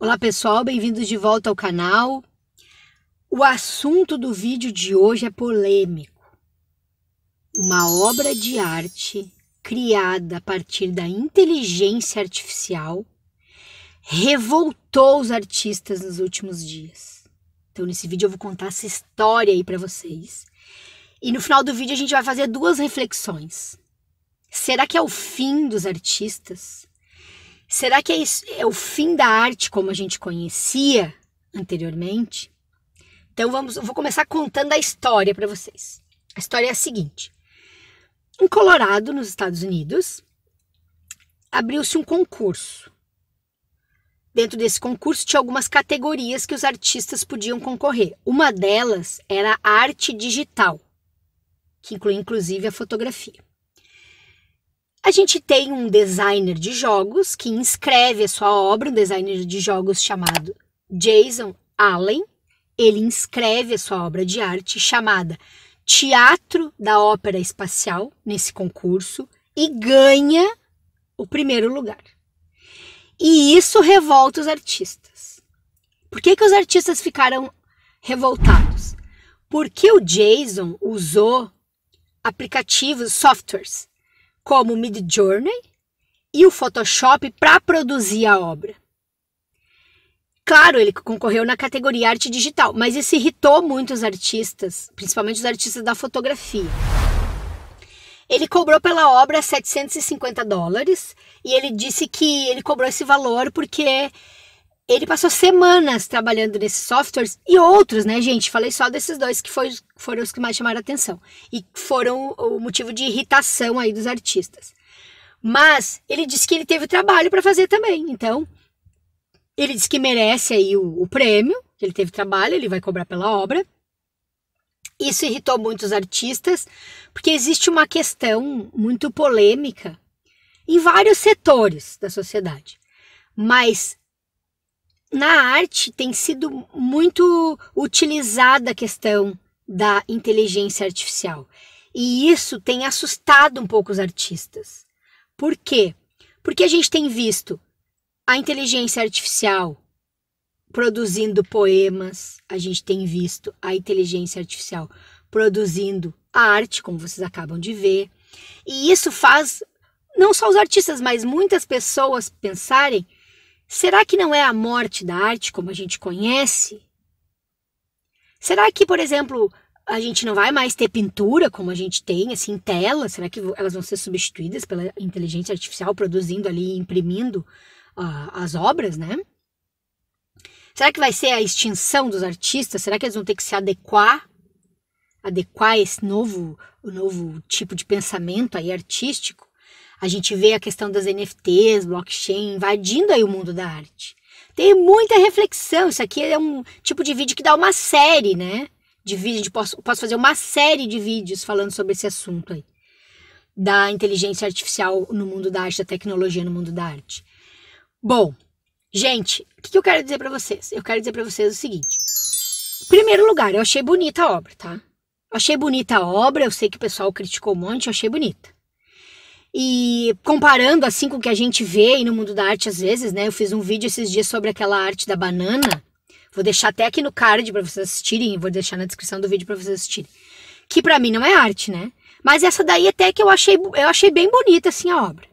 Olá pessoal, bem-vindos de volta ao canal. O assunto do vídeo de hoje é polêmico. Uma obra de arte criada a partir da inteligência artificial revoltou os artistas nos últimos dias. Então, nesse vídeo eu vou contar essa história aí para vocês. E no final do vídeo a gente vai fazer duas reflexões. Será que é o fim dos artistas? Será que é, isso, é o fim da arte como a gente conhecia anteriormente? Então vamos, eu vou começar contando a história para vocês. A história é a seguinte: em Colorado, nos Estados Unidos, abriu-se um concurso. Dentro desse concurso tinha algumas categorias que os artistas podiam concorrer. Uma delas era arte digital, que inclui inclusive a fotografia. A gente tem um designer de jogos que inscreve a sua obra, um designer de jogos chamado Jason Allen. Ele inscreve a sua obra de arte chamada Teatro da Ópera Espacial nesse concurso e ganha o primeiro lugar. E isso revolta os artistas. Por que, que os artistas ficaram revoltados? Porque o Jason usou aplicativos, softwares como o Midjourney e o Photoshop para produzir a obra. Claro, ele concorreu na categoria arte digital, mas isso irritou muitos artistas, principalmente os artistas da fotografia. Ele cobrou pela obra 750 dólares e ele disse que ele cobrou esse valor porque ele passou semanas trabalhando nesses softwares e outros, né, gente? Falei só desses dois que foi, foram os que mais chamaram atenção e foram o motivo de irritação aí dos artistas. Mas ele disse que ele teve trabalho para fazer também. Então, ele disse que merece aí o, o prêmio, que ele teve trabalho, ele vai cobrar pela obra. Isso irritou muitos artistas, porque existe uma questão muito polêmica em vários setores da sociedade. Mas na arte tem sido muito utilizada a questão da inteligência artificial. E isso tem assustado um pouco os artistas. Por quê? Porque a gente tem visto a inteligência artificial produzindo poemas, a gente tem visto a inteligência artificial produzindo a arte, como vocês acabam de ver. E isso faz não só os artistas, mas muitas pessoas pensarem Será que não é a morte da arte como a gente conhece? Será que, por exemplo, a gente não vai mais ter pintura como a gente tem, assim, tela? Será que elas vão ser substituídas pela inteligência artificial produzindo ali, imprimindo uh, as obras, né? Será que vai ser a extinção dos artistas? Será que eles vão ter que se adequar? Adequar esse novo, o novo tipo de pensamento aí artístico? A gente vê a questão das NFTs, blockchain, invadindo aí o mundo da arte. Tem muita reflexão. Isso aqui é um tipo de vídeo que dá uma série, né? De vídeo, posso, posso fazer uma série de vídeos falando sobre esse assunto aí. Da inteligência artificial no mundo da arte, da tecnologia no mundo da arte. Bom, gente, o que, que eu quero dizer para vocês? Eu quero dizer para vocês o seguinte. Em primeiro lugar, eu achei bonita a obra, tá? Eu achei bonita a obra, eu sei que o pessoal criticou um monte, eu achei bonita. E comparando assim com o que a gente vê aí no mundo da arte às vezes, né? Eu fiz um vídeo esses dias sobre aquela arte da banana. Vou deixar até aqui no card para vocês assistirem, vou deixar na descrição do vídeo para vocês assistirem. Que para mim não é arte, né? Mas essa daí até que eu achei, eu achei bem bonita assim a obra.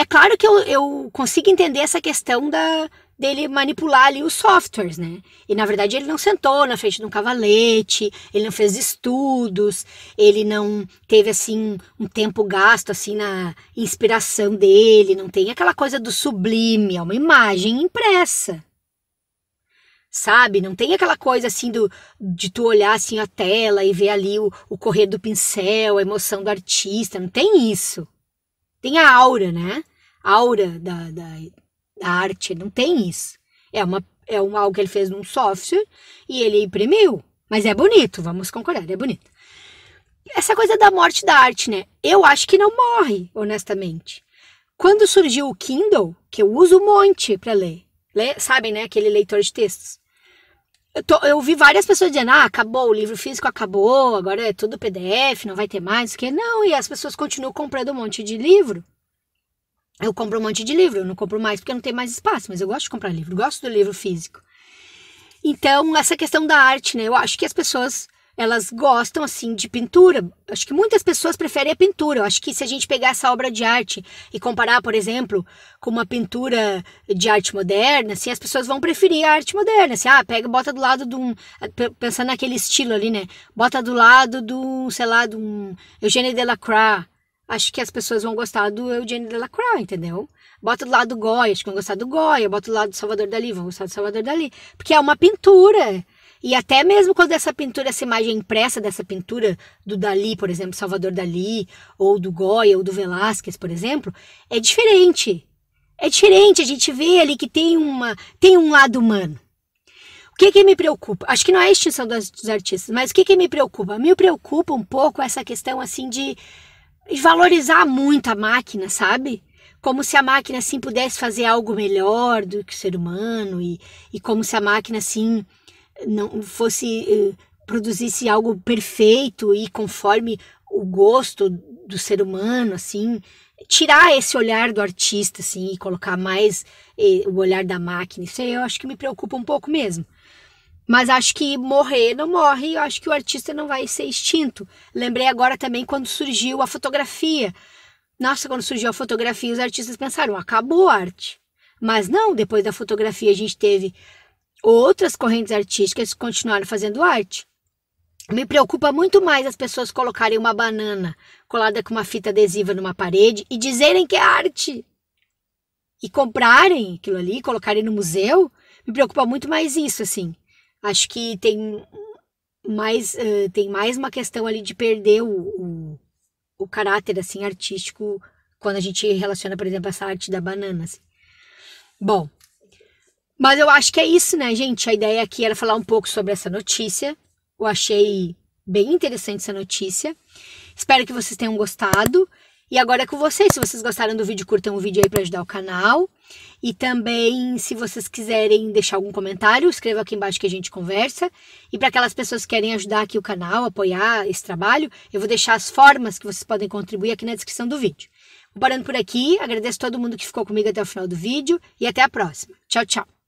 É claro que eu, eu consigo entender essa questão da, dele manipular ali os softwares, né? E na verdade ele não sentou na frente de um cavalete, ele não fez estudos, ele não teve assim um tempo gasto assim na inspiração dele, não tem aquela coisa do sublime, é uma imagem impressa. Sabe? Não tem aquela coisa assim do de tu olhar assim a tela e ver ali o, o correr do pincel, a emoção do artista, não tem isso. Tem a aura, né? aura da, da, da arte, não tem isso. É, uma, é um, algo que ele fez num software e ele imprimiu. Mas é bonito, vamos concordar, é bonito. Essa coisa da morte da arte, né? Eu acho que não morre, honestamente. Quando surgiu o Kindle, que eu uso um monte para ler, ler, sabem, né? Aquele leitor de textos. Eu, tô, eu, vi várias pessoas dizendo, ah, acabou, o livro físico acabou, agora é tudo PDF, não vai ter mais, que não, e as pessoas continuam comprando um monte de livro. Eu compro um monte de livro, eu não compro mais porque não tem mais espaço, mas eu gosto de comprar livro, gosto do livro físico. Então, essa questão da arte, né? Eu acho que as pessoas elas gostam assim de pintura. Acho que muitas pessoas preferem a pintura. Eu acho que se a gente pegar essa obra de arte e comparar, por exemplo, com uma pintura de arte moderna, assim, as pessoas vão preferir a arte moderna. Assim, ah, pega, bota do lado de um, eh, pensando naquele estilo ali, né? Bota do lado do, sei lá, de um Eugênio Delacroix, acho que as pessoas vão gostar do Eugênio Delacroix, entendeu? Bota do lado do Goya, acho que vão gostar do Goya, bota do lado do Salvador Dali, vão gostar do Salvador Dali, porque é uma pintura. E até mesmo quando essa pintura, essa imagem é impressa dessa pintura do Dali, por exemplo, Salvador Dali, ou do Goya, ou do Velázquez, por exemplo, é diferente. É diferente, a gente vê ali que tem, uma, tem um lado humano. O que, que me preocupa? Acho que não é a extinção dos, dos artistas, mas o que, que me preocupa? Me preocupa um pouco essa questão assim de e valorizar muito a máquina, sabe? Como se a máquina assim pudesse fazer algo melhor do que o ser humano e, e como se a máquina assim não fosse eh, produzisse algo perfeito e conforme o gosto do ser humano, assim, tirar esse olhar do artista, assim, e colocar mais eh, o olhar da máquina. Isso aí eu acho que me preocupa um pouco mesmo. Mas acho que morrer não morre, eu acho que o artista não vai ser extinto. Lembrei agora também quando surgiu a fotografia. Nossa, quando surgiu a fotografia, os artistas pensaram, acabou a arte. Mas não, depois da fotografia a gente teve outras correntes artísticas que continuaram fazendo arte. Me preocupa muito mais as pessoas colocarem uma banana colada com uma fita adesiva numa parede e dizerem que é arte. E comprarem aquilo ali, colocarem no museu, me preocupa muito mais isso, assim. Acho que tem mais, uh, tem mais uma questão ali de perder o, o, o, caráter, assim, artístico quando a gente relaciona, por exemplo, essa arte da banana, assim. Bom, mas eu acho que é isso, né, gente? A ideia aqui era falar um pouco sobre essa notícia. Eu achei bem interessante essa notícia. Espero que vocês tenham gostado. E agora é com vocês. Se vocês gostaram do vídeo, curtam o vídeo aí para ajudar o canal. E também, se vocês quiserem deixar algum comentário, escreva aqui embaixo que a gente conversa. E para aquelas pessoas que querem ajudar aqui o canal, apoiar esse trabalho, eu vou deixar as formas que vocês podem contribuir aqui na descrição do vídeo. Vou parando por aqui, agradeço todo mundo que ficou comigo até o final do vídeo e até a próxima. Tchau, tchau!